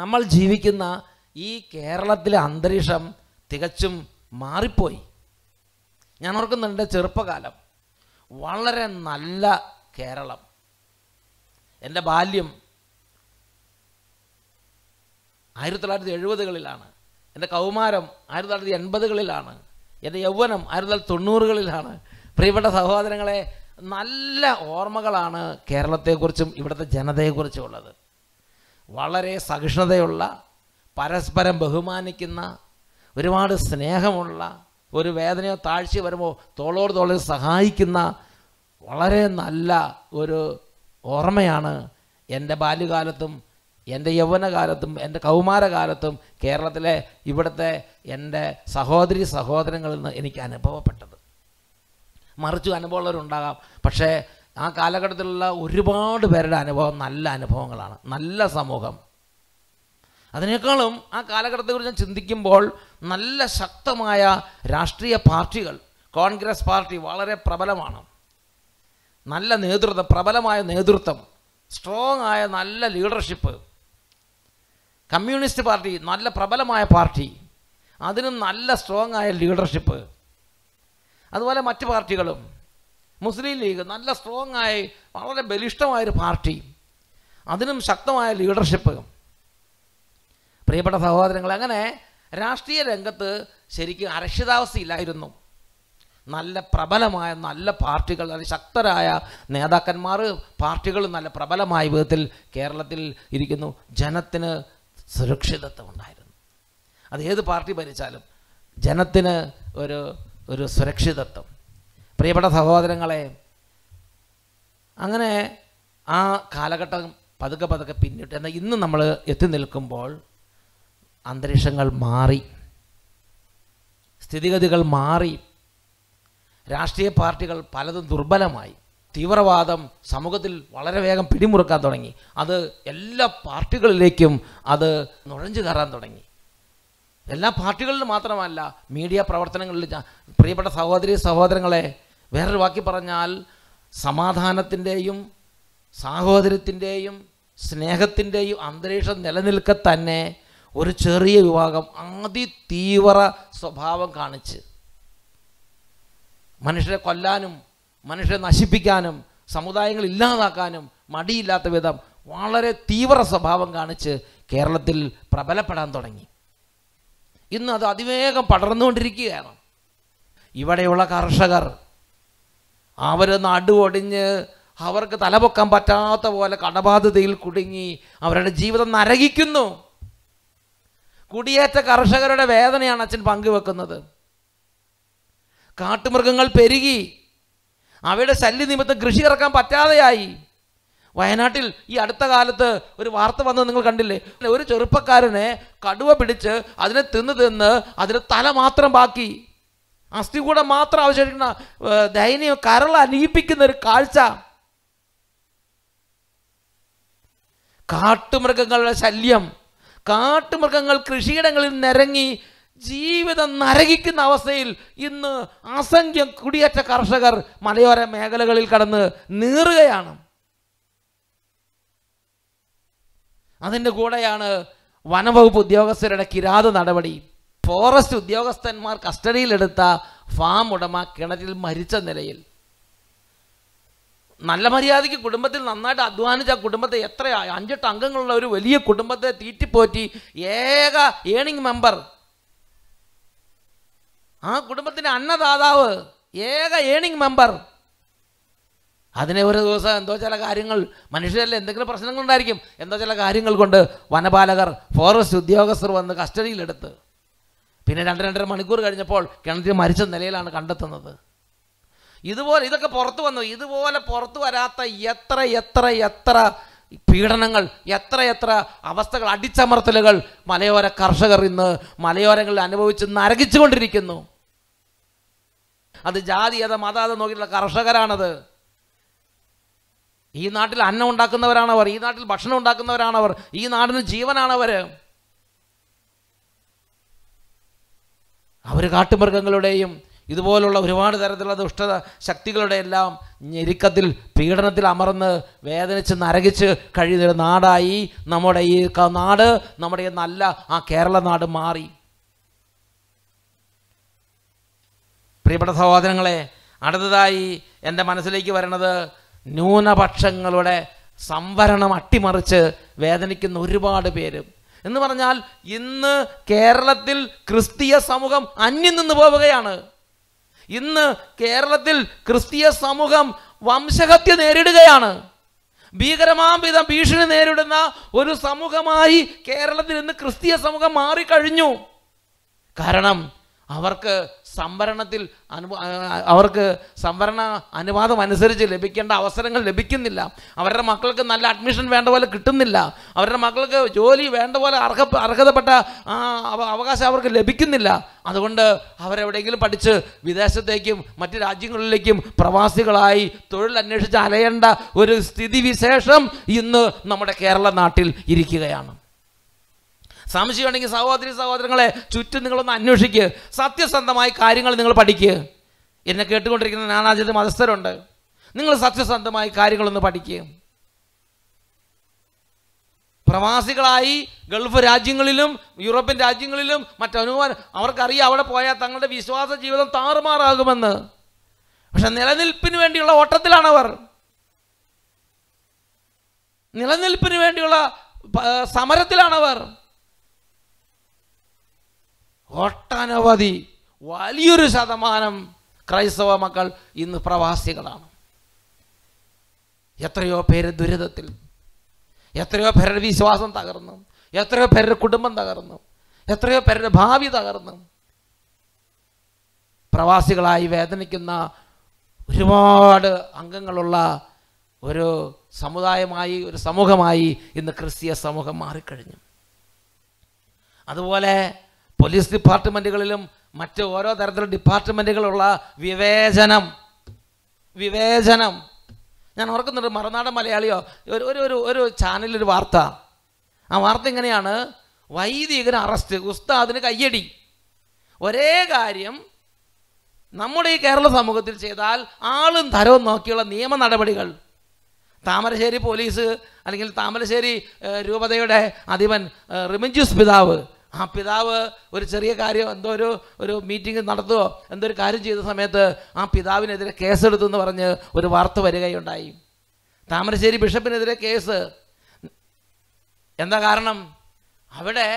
നമ്മൾ ജീവിക്കുന്ന ഈ കേരളത്തിലെ അന്തരീക്ഷം തികച്ചും മാറിപ്പോയി ഞാൻ ഓർക്കുന്നുണ്ട് ചെറുപ്പകാലം വളരെ നല്ല കേരളം എൻ്റെ ബാല്യം ആയിരത്തി തൊള്ളായിരത്തി എഴുപതുകളിലാണ് എൻ്റെ കൗമാരം ആയിരത്തി തൊള്ളായിരത്തി എൺപതുകളിലാണ് എൻ്റെ യൗവനം ആയിരത്തി തൊള്ളായിരത്തി തൊണ്ണൂറുകളിലാണ് പ്രിയപ്പെട്ട സഹോദരങ്ങളെ നല്ല ഓർമ്മകളാണ് കേരളത്തെക്കുറിച്ചും ഇവിടുത്തെ ജനതയെക്കുറിച്ചും ഉള്ളത് വളരെ സഹിഷ്ണുതയുള്ള പരസ്പരം ബഹുമാനിക്കുന്ന ഒരുപാട് സ്നേഹമുള്ള ഒരു വേദനയോ താഴ്ച വരുമ്പോൾ തോളോട് തോളിൽ സഹായിക്കുന്ന വളരെ നല്ല ഒരു ഓർമ്മയാണ് എൻ്റെ ബാല്യകാലത്തും എൻ്റെ യൗവനകാലത്തും എൻ്റെ കൗമാരകാലത്തും കേരളത്തിലെ ഇവിടുത്തെ എൻ്റെ സഹോദരി സഹോദരങ്ങളിൽ നിന്ന് എനിക്ക് അനുഭവപ്പെട്ടത് മറിച്ചു അനുഭവമുള്ളവരുണ്ടാകാം പക്ഷേ ആ കാലഘട്ടത്തിലുള്ള ഒരുപാട് പേരുടെ അനുഭവം നല്ല അനുഭവങ്ങളാണ് നല്ല സമൂഹം അതിനേക്കാളും ആ കാലഘട്ടത്തെക്കുറിച്ച് ഞാൻ ചിന്തിക്കുമ്പോൾ നല്ല ശക്തമായ രാഷ്ട്രീയ പാർട്ടികൾ കോൺഗ്രസ് പാർട്ടി വളരെ പ്രബലമാണ് നല്ല നേതൃത്വം പ്രബലമായ നേതൃത്വം സ്ട്രോങ് ആയ നല്ല ലീഡർഷിപ്പ് കമ്മ്യൂണിസ്റ്റ് പാർട്ടി നല്ല പ്രബലമായ പാർട്ടി അതിനും നല്ല സ്ട്രോങ് ആയ ലീഡർഷിപ്പ് അതുപോലെ മറ്റ് പാർട്ടികളും മുസ്ലിം ലീഗ് നല്ല സ്ട്രോങ് ആയ വളരെ ബലിഷ്ടമായൊരു പാർട്ടി അതിനും ശക്തമായ ലീഡർഷിപ്പ് പ്രിയപ്പെട്ട സഹോദരങ്ങൾ അങ്ങനെ രാഷ്ട്രീയ രംഗത്ത് ശരിക്കും അരക്ഷിതാവസ്ഥയില്ലായിരുന്നു നല്ല പ്രബലമായ നല്ല പാർട്ടികൾ നല്ല ശക്തരായ നേതാക്കന്മാർ പാർട്ടികൾ നല്ല പ്രബലമായ വിധത്തിൽ കേരളത്തിൽ ഇരിക്കുന്നു ജനത്തിന് സുരക്ഷിതത്വം ഉണ്ടായിരുന്നു അത് ഏത് പാർട്ടി ഭരിച്ചാലും ജനത്തിന് ഒരു ഒരു സുരക്ഷിതത്വം പ്രിയപ്പെട്ട സഹോദരങ്ങളെ അങ്ങനെ ആ കാലഘട്ടം പതുക്കെ പതുക്കെ പിന്നിട്ട് എന്നാൽ ഇന്ന് നമ്മൾ എത്തി നിൽക്കുമ്പോൾ അന്തരീക്ഷങ്ങൾ മാറി സ്ഥിതിഗതികൾ മാറി രാഷ്ട്രീയ പാർട്ടികൾ പലതും ദുർബലമായി തീവ്രവാദം സമൂഹത്തിൽ വളരെ വേഗം പിടിമുറുക്കാൻ തുടങ്ങി അത് എല്ലാ പാർട്ടികളിലേക്കും അത് നുഴഞ്ഞു കയറാൻ തുടങ്ങി എല്ലാ പാർട്ടികളിലും മാത്രമല്ല മീഡിയ പ്രവർത്തനങ്ങളിൽ പ്രിയപ്പെട്ട സഹോദരി സഹോദരങ്ങളെ വേറൊരു വാക്കി പറഞ്ഞാൽ സമാധാനത്തിൻ്റെയും സാഹോദര്യത്തിൻ്റെയും സ്നേഹത്തിൻ്റെയും അന്തരീക്ഷം നിലനിൽക്ക തന്നെ ഒരു ചെറിയ വിഭാഗം തീവ്ര സ്വഭാവം കാണിച്ച് മനുഷ്യരെ കൊല്ലാനും മനുഷ്യരെ നശിപ്പിക്കാനും സമുദായങ്ങൾ ഇല്ലാതാക്കാനും മടിയില്ലാത്ത വിധം വളരെ തീവ്ര സ്വഭാവം കാണിച്ച് കേരളത്തിൽ പ്രബലപ്പെടാൻ തുടങ്ങി ഇന്ന് അത് അതിവേഗം പടർന്നുകൊണ്ടിരിക്കുകയാണ് ഇവിടെയുള്ള കർഷകർ അവർ നടുവൊടിഞ്ഞ് അവർക്ക് തലപൊക്കാൻ പറ്റാത്ത പോലെ കടബാധ്യതയിൽ കുടുങ്ങി അവരുടെ ജീവിതം നരകിക്കുന്നു കുടിയേറ്റ കർഷകരുടെ വേദനയാണ് അച്ഛൻ പങ്കുവെക്കുന്നത് കാട്ടുമൃഗങ്ങൾ പെരുകി അവയുടെ ശല്യ നിമിത്തം കൃഷി ഇറക്കാൻ പറ്റാതെയായി വയനാട്ടിൽ ഈ അടുത്ത കാലത്ത് ഒരു വാർത്ത വന്നത് നിങ്ങൾ കണ്ടില്ലേ ഒരു ചെറുപ്പക്കാരനെ കടുവ പിടിച്ച് അതിനെ തിന്ന് തിന്ന് അതിന് തല മാത്രം ബാക്കി അസ്ഥി കൂടെ മാത്രം അവശേഷിക്കുന്ന ദൈന്യം കരൾ അലിയിപ്പിക്കുന്ന ഒരു കാഴ്ച കാട്ടുമൃഗങ്ങളുടെ ശല്യം കാട്ടുമൃഗങ്ങൾ കൃഷിയിടങ്ങളിൽ നിരങ്ങി ജീവിതം നരകിക്കുന്ന അവസ്ഥയിൽ ഇന്ന് അസംഖ്യം കുടിയേറ്റ കർഷകർ മലയോര മേഖലകളിൽ കടന്ന് നീറുകയാണ് അതിൻ്റെ കൂടെയാണ് വനവകുപ്പ് ഉദ്യോഗസ്ഥരുടെ കിരാത നടപടി ഫോറസ്റ്റ് ഉദ്യോഗസ്ഥന്മാർ കസ്റ്റഡിയിലെടുത്ത ഫാം ഉടമ കിണറ്റിൽ മരിച്ച നിലയിൽ നല്ല മര്യാദയ്ക്ക് കുടുംബത്തിൽ നന്നായിട്ട് അധ്വാനിച്ച കുടുംബത്തെ എത്ര അഞ്ചെട്ട് അംഗങ്ങളുള്ള ഒരു വലിയ കുടുംബത്തെ തീറ്റിപ്പോറ്റി ഏക ഏണിംഗ് മെമ്പർ ആ കുടുംബത്തിൻ്റെ അന്നദാതാവ് ഏക ഏണിംഗ് മെമ്പർ അതിനെ ഒരു ദിവസം എന്തോ ചില കാര്യങ്ങൾ മനുഷ്യരിൽ എന്തെങ്കിലും പ്രശ്നങ്ങളുണ്ടായിരിക്കും എന്തോ ചില കാര്യങ്ങൾ കൊണ്ട് വനപാലകർ ഫോറസ്റ്റ് ഉദ്യോഗസ്ഥർ വന്ന് കസ്റ്റഡിയിലെടുത്ത് പിന്നെ രണ്ട് രണ്ടര മണിക്കൂർ കഴിഞ്ഞപ്പോൾ കിണറ്റിൽ മരിച്ച നിലയിലാണ് കണ്ടെത്തുന്നത് ഇതുപോലെ ഇതൊക്കെ പുറത്തു വന്നു ഇതുപോലെ പുറത്തു വരാത്ത എത്ര എത്ര എത്ര പീഡനങ്ങൾ എത്ര എത്ര അവസ്ഥകൾ അടിച്ചമർത്തലുകൾ മലയോര കർഷകർ ഇന്ന് മലയോരങ്ങളിൽ അനുഭവിച്ച് നരകിച്ചുകൊണ്ടിരിക്കുന്നു അത് ജാതി മത അത് നോക്കിയിട്ടുള്ള കർഷകരാണത് ഈ നാട്ടിൽ അന്നം ഉണ്ടാക്കുന്നവരാണവർ ഈ നാട്ടിൽ ഭക്ഷണം ഉണ്ടാക്കുന്നവരാണവർ ഈ നാടിന് ജീവനാണവർ അവർ കാട്ടുമൃഗങ്ങളുടെയും ഇതുപോലുള്ള ഒരുപാട് തരത്തിലുള്ള ദുഷ്ട ശക്തികളുടെ എല്ലാം ഞെരുക്കത്തിൽ പീഡനത്തിൽ അമർന്ന് വേദനിച്ച് നരകിച്ച് കഴിയുന്നൊരു നാടായി നമ്മുടെ ഈ നാട് നമ്മുടെ ഈ നല്ല ആ കേരള നാട് മാറി പ്രിയപ്പെട്ട സഹോദരങ്ങളെ അടുത്തതായി എൻ്റെ മനസ്സിലേക്ക് വരുന്നത് ന്യൂനപക്ഷങ്ങളുടെ സംവരണം അട്ടിമറിച്ച് വേദനിക്കുന്ന ഒരുപാട് പേരും എന്ന് പറഞ്ഞാൽ ഇന്ന് കേരളത്തിൽ ക്രിസ്തീയ സമൂഹം അന്യം നിന്ന് പോവുകയാണ് ഇന്ന് കേരളത്തിൽ ക്രിസ്തീയ സമൂഹം വംശഹത്യ നേരിടുകയാണ് ഭീകരമാം ഭീഷണി നേരിടുന്ന ഒരു സമൂഹമായി കേരളത്തിൽ ഇന്ന് ക്രിസ്തീയ സമൂഹം മാറിക്കഴിഞ്ഞു കാരണം അവർക്ക് സംവരണത്തിൽ അനു അവർക്ക് സംവരണ അനുവാദം അനുസരിച്ച് ലഭിക്കേണ്ട അവസരങ്ങൾ ലഭിക്കുന്നില്ല അവരുടെ മക്കൾക്ക് നല്ല അഡ്മിഷൻ വേണ്ട പോലെ കിട്ടുന്നില്ല അവരുടെ മക്കൾക്ക് ജോലി വേണ്ട പോലെ അർഹ അർഹതപ്പെട്ട അവകാശം അവർക്ക് ലഭിക്കുന്നില്ല അതുകൊണ്ട് അവരെവിടെയെങ്കിലും പഠിച്ച് വിദേശത്തേക്കും മറ്റ് രാജ്യങ്ങളിലേക്കും പ്രവാസികളായി തൊഴിൽ അന്വേഷിച്ച് അലയേണ്ട ഒരു സ്ഥിതിവിശേഷം ഇന്ന് നമ്മുടെ കേരള നാട്ടിൽ ഇരിക്കുകയാണ് സംശയമുണ്ടെങ്കിൽ സഹോദരി സഹോദരങ്ങളെ ചുറ്റും നിങ്ങളൊന്ന് അന്വേഷിക്കുക സത്യസന്ധമായ കാര്യങ്ങൾ നിങ്ങൾ പഠിക്കുക എന്നെ കേട്ടുകൊണ്ടിരിക്കുന്ന നാനാജിത മതസ്ഥരുണ്ട് നിങ്ങൾ സത്യസന്ധമായ കാര്യങ്ങളൊന്ന് പഠിക്കുക പ്രവാസികളായി ഗൾഫ് രാജ്യങ്ങളിലും യൂറോപ്യൻ രാജ്യങ്ങളിലും മറ്റനുമാൻ അവർക്കറിയാം അവിടെ പോയാൽ തങ്ങളുടെ വിശ്വാസ ജീവിതം താറുമാറാകുമെന്ന് പക്ഷെ നിലനിൽപ്പിന് വേണ്ടിയുള്ള ഓട്ടത്തിലാണ് അവർ നിലനിൽപ്പിന് വേണ്ടിയുള്ള സമരത്തിലാണവർ ഒട്ടനവധി വലിയൊരു ശതമാനം ക്രൈസ്തവ മക്കൾ ഇന്ന് പ്രവാസികളാണ് എത്രയോ പേര് ദുരിതത്തിൽ എത്രയോ പേരുടെ വിശ്വാസം തകർന്നു എത്രയോ പേരുടെ കുടുംബം തകർന്നു എത്രയോ പേരുടെ ഭാവി തകർന്നു പ്രവാസികളായി വേദനിക്കുന്ന ഒരുപാട് അംഗങ്ങളുള്ള ഒരു സമുദായമായി ഒരു സമൂഹമായി ഇന്ന് ക്രിസ്തീയ സമൂഹം മാറിക്കഴിഞ്ഞു അതുപോലെ പോലീസ് ഡിപ്പാർട്ട്മെൻറ്റുകളിലും മറ്റ് ഓരോ തരത്തിലുള്ള ഡിപ്പാർട്ട്മെൻറ്റുകളുള്ള വിവേചനം വിവേചനം ഞാൻ ഓർക്കുന്നുണ്ട് മറുനാടൻ മലയാളിയോ ഒരു ഒരു ഒരു ഒരു ചാനലിലൊരു വാർത്ത ആ വാർത്ത ഇങ്ങനെയാണ് വൈദികന് അറസ്റ്റ് ഉസ്താദിന് കയ്യടി ഒരേ കാര്യം നമ്മുടെ ഈ കേരള സമൂഹത്തിൽ ചെയ്താൽ ആളും തരവും നോക്കിയുള്ള നിയമ നടപടികൾ താമരശ്ശേരി പോലീസ് അല്ലെങ്കിൽ താമരശ്ശേരി രൂപതയുടെ അധിപൻ റിമിഞ്ചുസ് പിതാവ് ആ പിതാവ് ഒരു ചെറിയ കാര്യം എന്തോ ഒരു ഒരു മീറ്റിംഗ് നടത്തുകയോ എന്തോ ഒരു കാര്യം ചെയ്ത സമയത്ത് ആ പിതാവിനെതിരെ കേസെടുത്തു എന്ന് പറഞ്ഞ് ഒരു വാർത്ത വരികയുണ്ടായി താമരശ്ശേരി ബിഷപ്പിനെതിരെ കേസ് എന്താ കാരണം അവിടെ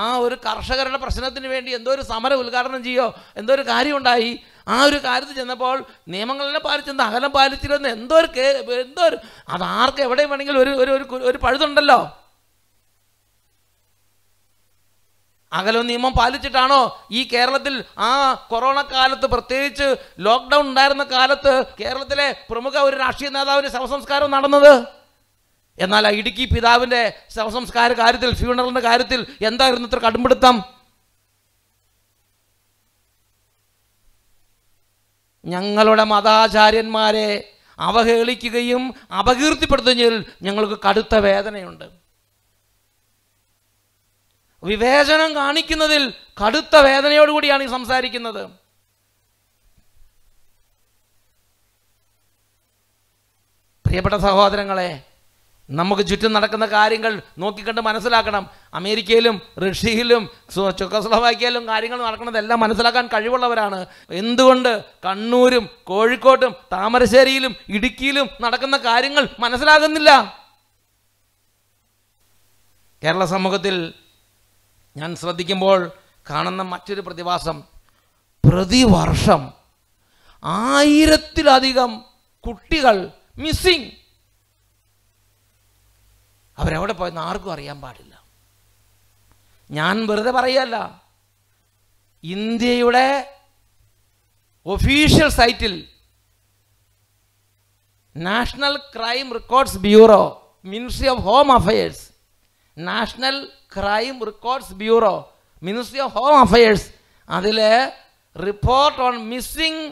ആ ഒരു കർഷകരുടെ പ്രശ്നത്തിന് വേണ്ടി എന്തോ ഒരു സമരം ഉദ്ഘാടനം ചെയ്യോ എന്തോ ഒരു കാര്യമുണ്ടായി ആ ഒരു കാര്യത്തിൽ ചെന്നപ്പോൾ നിയമങ്ങളെല്ലാം പാലിച്ചെന്ന് അകലം പാലിച്ചില്ലെന്ന് എന്തോ ഒരു എന്തോ ഒരു അത് എവിടെ വേണമെങ്കിലും ഒരു ഒരു ഒരു പഴുതുണ്ടല്ലോ അകലോ നിയമം പാലിച്ചിട്ടാണോ ഈ കേരളത്തിൽ ആ കൊറോണ കാലത്ത് പ്രത്യേകിച്ച് ലോക്ക്ഡൗൺ ഉണ്ടായിരുന്ന കാലത്ത് കേരളത്തിലെ പ്രമുഖ ഒരു രാഷ്ട്രീയ നേതാവിൻ്റെ ശവസംസ്കാരം നടന്നത് എന്നാൽ ഇടുക്കി പിതാവിൻ്റെ ശവസംസ്കാര കാര്യത്തിൽ ഫ്യൂണറലിൻ്റെ കാര്യത്തിൽ എന്തായിരുന്നു ഇത്ര കടുംപിടുത്തം ഞങ്ങളുടെ മതാചാര്യന്മാരെ അവഹേളിക്കുകയും അപകീർത്തിപ്പെടുത്തുകയും ഞങ്ങൾക്ക് കടുത്ത വേദനയുണ്ട് വിവേചനം കാണിക്കുന്നതിൽ കടുത്ത വേദനയോടുകൂടിയാണ് ഈ സംസാരിക്കുന്നത് പ്രിയപ്പെട്ട സഹോദരങ്ങളെ നമുക്ക് ചുറ്റും നടക്കുന്ന കാര്യങ്ങൾ നോക്കിക്കണ്ട് മനസ്സിലാക്കണം അമേരിക്കയിലും റഷ്യയിലും ചൊക്കസ്ലോവാക്യയിലും കാര്യങ്ങൾ നടക്കുന്നതെല്ലാം മനസ്സിലാക്കാൻ കഴിവുള്ളവരാണ് എന്തുകൊണ്ട് കണ്ണൂരും കോഴിക്കോട്ടും താമരശ്ശേരിയിലും ഇടുക്കിയിലും നടക്കുന്ന കാര്യങ്ങൾ മനസ്സിലാകുന്നില്ല കേരള സമൂഹത്തിൽ ഞാൻ ശ്രദ്ധിക്കുമ്പോൾ കാണുന്ന മറ്റൊരു പ്രതിഭാസം പ്രതിവർഷം ആയിരത്തിലധികം കുട്ടികൾ മിസ്സിങ് അവരെവിടെ പോയെന്ന് ആർക്കും അറിയാൻ പാടില്ല ഞാൻ വെറുതെ പറയല്ല ഇന്ത്യയുടെ ഒഫീഷ്യൽ സൈറ്റിൽ national crime records bureau ministry of home affairs national crime records bureau ministry of home affairs അതിൽ report on missing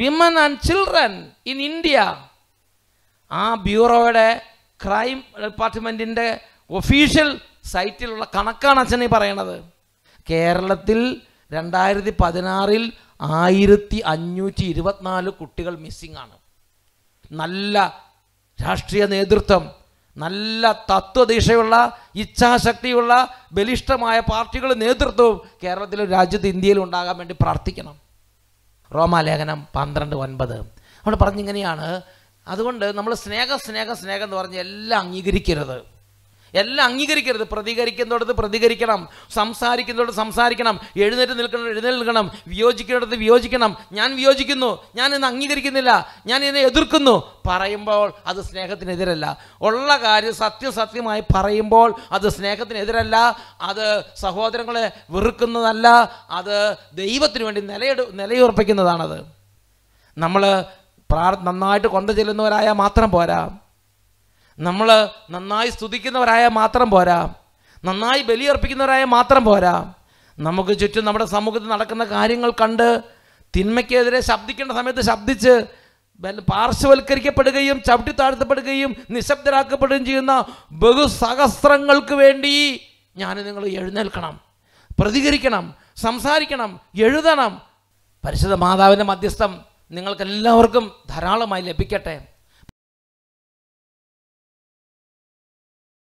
women and children in India ആ ബ്യൂറോയുടെ ക്രൈം ഡിപ്പാർട്ട്മെൻറ്റിൻ്റെ ഒഫീഷ്യൽ സൈറ്റിലുള്ള കണക്കാണ് അച്ഛൻ ഈ പറയണത് കേരളത്തിൽ രണ്ടായിരത്തി പതിനാറിൽ ആയിരത്തി അഞ്ഞൂറ്റി ഇരുപത്തിനാല് കുട്ടികൾ മിസ്സിംഗ് ആണ് നല്ല രാഷ്ട്രീയ നേതൃത്വം നല്ല തത്വദീക്ഷയുള്ള ഇച്ഛാശക്തിയുള്ള ബലിഷ്ഠമായ പാർട്ടികൾ നേതൃത്വവും കേരളത്തിലും രാജ്യത്ത് ഇന്ത്യയിലും ഉണ്ടാകാൻ വേണ്ടി പ്രാർത്ഥിക്കണം റോമാലേഖനം പന്ത്രണ്ട് ഒൻപത് അവിടെ പറഞ്ഞിങ്ങനെയാണ് അതുകൊണ്ട് നമ്മൾ സ്നേഹ സ്നേഹ സ്നേഹം എന്ന് പറഞ്ഞ് എല്ലാം അംഗീകരിക്കരുത് എല്ലാം അംഗീകരിക്കരുത് പ്രതികരിക്കുന്നിടത്ത് പ്രതികരിക്കണം സംസാരിക്കുന്നിടത്ത് സംസാരിക്കണം എഴുന്നേറ്റ് നിൽക്കണം എഴുന്നേറ്റ് നിൽക്കണം വിയോജിക്കുന്നിടത്ത് വിയോജിക്കണം ഞാൻ വിയോജിക്കുന്നു ഞാൻ ഇന്ന് അംഗീകരിക്കുന്നില്ല ഞാൻ ഇതിനെ എതിർക്കുന്നു പറയുമ്പോൾ അത് സ്നേഹത്തിനെതിരല്ല ഉള്ള കാര്യം സത്യസത്യമായി പറയുമ്പോൾ അത് സ്നേഹത്തിനെതിരല്ല അത് സഹോദരങ്ങളെ വെറുക്കുന്നതല്ല അത് ദൈവത്തിന് വേണ്ടി നിലയെടു നിലയുറപ്പിക്കുന്നതാണത് നമ്മൾ പ്രാർ നന്നായിട്ട് കൊന്ത ചെല്ലുന്നവരായാൽ മാത്രം പോരാ നമ്മൾ നന്നായി സ്തുതിക്കുന്നവരായ മാത്രം പോരാ നന്നായി ബലിയർപ്പിക്കുന്നവരായ മാത്രം പോരാ നമുക്ക് ചുറ്റും നമ്മുടെ സമൂഹത്തിൽ നടക്കുന്ന കാര്യങ്ങൾ കണ്ട് തിന്മയ്ക്കെതിരെ ശബ്ദിക്കേണ്ട സമയത്ത് ശബ്ദിച്ച് പാർശ്വവൽക്കരിക്കപ്പെടുകയും ചവിട്ടി താഴ്ത്തപ്പെടുകയും നിശബ്ദരാക്കപ്പെടുകയും ചെയ്യുന്ന ബഹുസഹസ്രങ്ങൾക്ക് വേണ്ടി ഞാൻ നിങ്ങൾ എഴുന്നേൽക്കണം പ്രതികരിക്കണം സംസാരിക്കണം എഴുതണം പരിശുദ്ധ മാതാവിൻ്റെ മധ്യസ്ഥം നിങ്ങൾക്കെല്ലാവർക്കും ധാരാളമായി ലഭിക്കട്ടെ